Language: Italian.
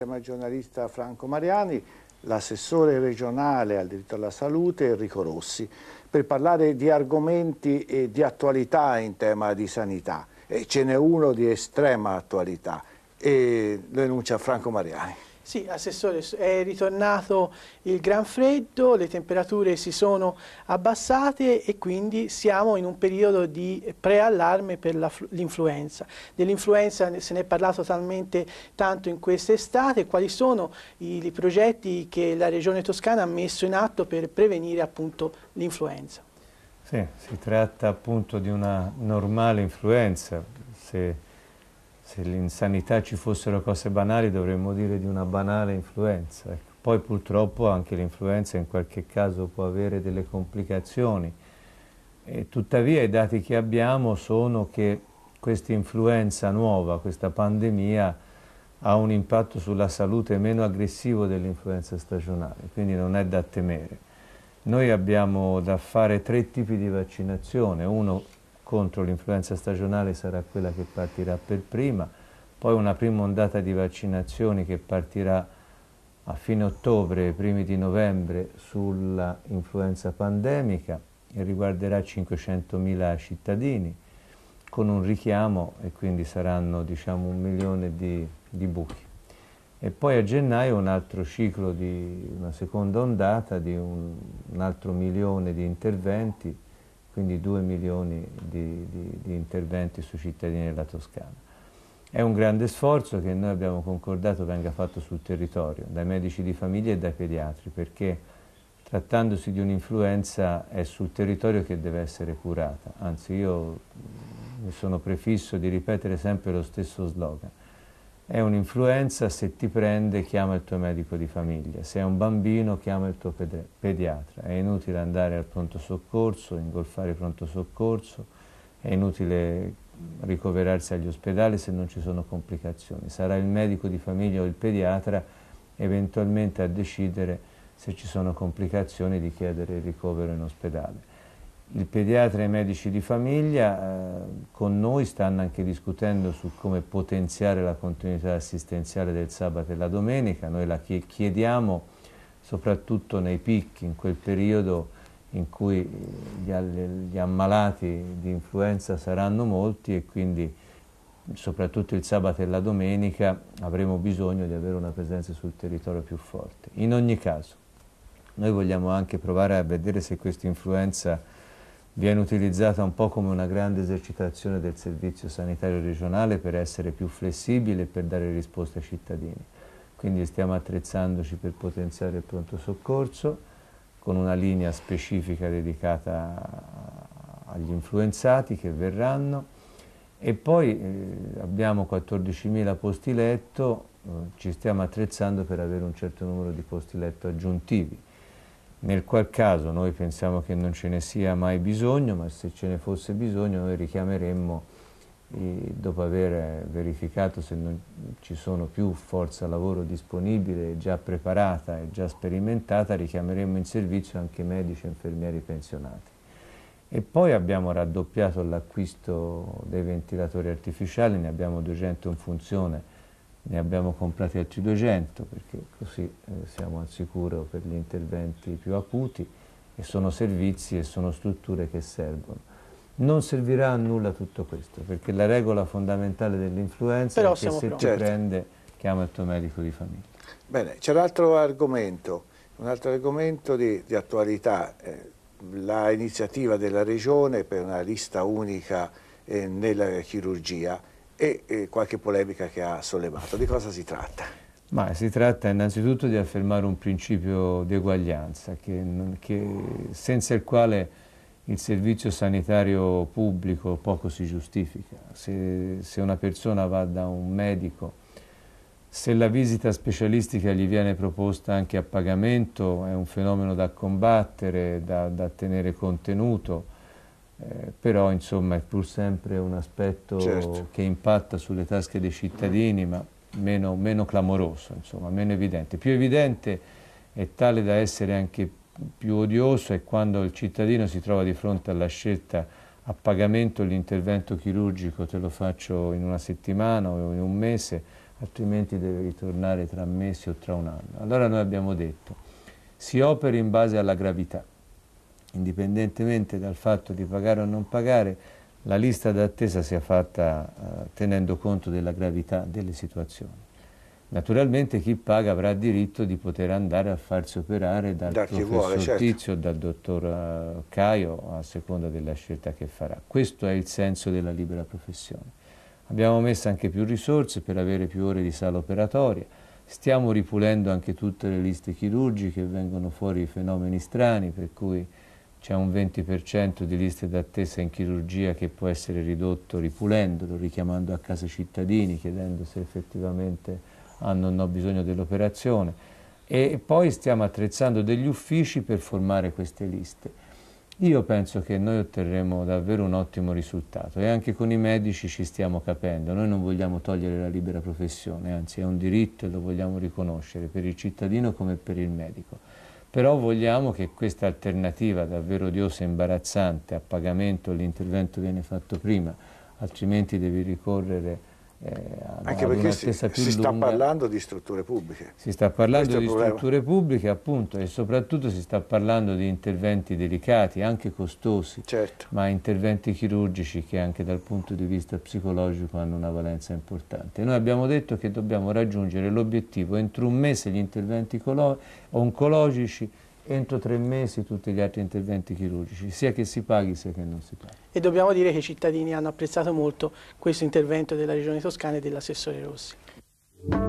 Siamo il giornalista Franco Mariani, l'assessore regionale al diritto alla salute Enrico Rossi, per parlare di argomenti di attualità in tema di sanità. E ce n'è uno di estrema attualità e lo enuncia Franco Mariani. Sì, Assessore, è ritornato il gran freddo, le temperature si sono abbassate e quindi siamo in un periodo di preallarme per l'influenza. Dell'influenza se ne è parlato talmente tanto in quest'estate, quali sono i, i progetti che la Regione Toscana ha messo in atto per prevenire appunto l'influenza? Sì, si tratta appunto di una normale influenza, se se l'insanità ci fossero cose banali dovremmo dire di una banale influenza. Ecco, poi purtroppo anche l'influenza in qualche caso può avere delle complicazioni. E tuttavia i dati che abbiamo sono che questa influenza nuova, questa pandemia, ha un impatto sulla salute meno aggressivo dell'influenza stagionale, quindi non è da temere. Noi abbiamo da fare tre tipi di vaccinazione, uno contro l'influenza stagionale sarà quella che partirà per prima, poi una prima ondata di vaccinazioni che partirà a fine ottobre, primi di novembre sulla influenza pandemica e riguarderà 500.000 cittadini con un richiamo e quindi saranno diciamo un milione di, di buchi. E poi a gennaio un altro ciclo di una seconda ondata di un, un altro milione di interventi quindi 2 milioni di, di, di interventi sui cittadini della Toscana. È un grande sforzo che noi abbiamo concordato venga fatto sul territorio, dai medici di famiglia e dai pediatri, perché trattandosi di un'influenza è sul territorio che deve essere curata. Anzi, io mi sono prefisso di ripetere sempre lo stesso slogan. È un'influenza, se ti prende chiama il tuo medico di famiglia, se è un bambino chiama il tuo pediatra. È inutile andare al pronto soccorso, ingolfare il pronto soccorso, è inutile ricoverarsi agli ospedali se non ci sono complicazioni. Sarà il medico di famiglia o il pediatra eventualmente a decidere se ci sono complicazioni di chiedere il ricovero in ospedale. Il pediatra e i medici di famiglia eh, con noi stanno anche discutendo su come potenziare la continuità assistenziale del sabato e la domenica, noi la chiediamo soprattutto nei picchi, in quel periodo in cui gli, gli ammalati di influenza saranno molti e quindi soprattutto il sabato e la domenica avremo bisogno di avere una presenza sul territorio più forte. In ogni caso, noi vogliamo anche provare a vedere se questa influenza viene utilizzata un po' come una grande esercitazione del servizio sanitario regionale per essere più flessibile e per dare risposte ai cittadini. Quindi stiamo attrezzandoci per potenziare il pronto soccorso con una linea specifica dedicata agli influenzati che verranno e poi eh, abbiamo 14.000 posti letto, eh, ci stiamo attrezzando per avere un certo numero di posti letto aggiuntivi nel qual caso noi pensiamo che non ce ne sia mai bisogno, ma se ce ne fosse bisogno noi richiameremmo, eh, dopo aver verificato se non ci sono più forza lavoro disponibile, già preparata e già sperimentata, richiameremmo in servizio anche medici e infermieri pensionati. E poi abbiamo raddoppiato l'acquisto dei ventilatori artificiali, ne abbiamo 200 in funzione ne abbiamo comprati altri 200 perché così eh, siamo al sicuro per gli interventi più acuti e sono servizi e sono strutture che servono. Non servirà a nulla tutto questo perché la regola fondamentale dell'influenza è che se pronti. ti certo. prende chiama il tuo medico di famiglia. Bene, c'è un altro argomento, un altro argomento di, di attualità, eh, iniziativa della Regione per una lista unica eh, nella chirurgia e, qualche polemica che ha sollevato. Di cosa si tratta? Ma si tratta innanzitutto di affermare un principio di eguaglianza, che, che senza il quale il servizio sanitario pubblico poco si giustifica. Se, se, una persona va da un medico, se la visita specialistica gli viene proposta anche a pagamento, è un fenomeno da combattere, da, da tenere contenuto eh, però insomma è pur sempre un aspetto certo. che impatta sulle tasche dei cittadini, ma meno, meno clamoroso, insomma, meno evidente. Più evidente e tale da essere anche più odioso è quando il cittadino si trova di fronte alla scelta a pagamento l'intervento chirurgico te lo faccio in una settimana o in un mese, altrimenti deve ritornare tra mesi o tra un anno. Allora noi abbiamo detto, si opera in base alla gravità indipendentemente dal fatto di pagare o non pagare, la lista d'attesa sia fatta eh, tenendo conto della gravità delle situazioni. Naturalmente chi paga avrà diritto di poter andare a farsi operare dal da professor certo. Tizio o dal dottor eh, Caio a seconda della scelta che farà. Questo è il senso della libera professione. Abbiamo messo anche più risorse per avere più ore di sala operatoria, stiamo ripulendo anche tutte le liste chirurgiche, vengono fuori fenomeni strani per cui c'è un 20% di liste d'attesa in chirurgia che può essere ridotto ripulendolo, richiamando a casa i cittadini, chiedendo se effettivamente hanno o no bisogno dell'operazione e poi stiamo attrezzando degli uffici per formare queste liste. Io penso che noi otterremo davvero un ottimo risultato e anche con i medici ci stiamo capendo, noi non vogliamo togliere la libera professione, anzi è un diritto e lo vogliamo riconoscere per il cittadino come per il medico però vogliamo che questa alternativa davvero odiosa e imbarazzante a pagamento l'intervento viene fatto prima, altrimenti devi ricorrere eh, Anche perché si, si sta parlando di strutture pubbliche. Si sta parlando di strutture pubbliche appunto e soprattutto si sta parlando di interventi delicati, anche costosi, certo. ma interventi chirurgici che anche dal punto di vista psicologico hanno una valenza importante. Noi abbiamo detto che dobbiamo raggiungere l'obiettivo entro un mese gli interventi oncologici entro tre mesi tutti gli altri interventi chirurgici, sia che si paghi sia che non si paghi. E dobbiamo dire che i cittadini hanno apprezzato molto questo intervento della Regione Toscana e dell'assessore Rossi.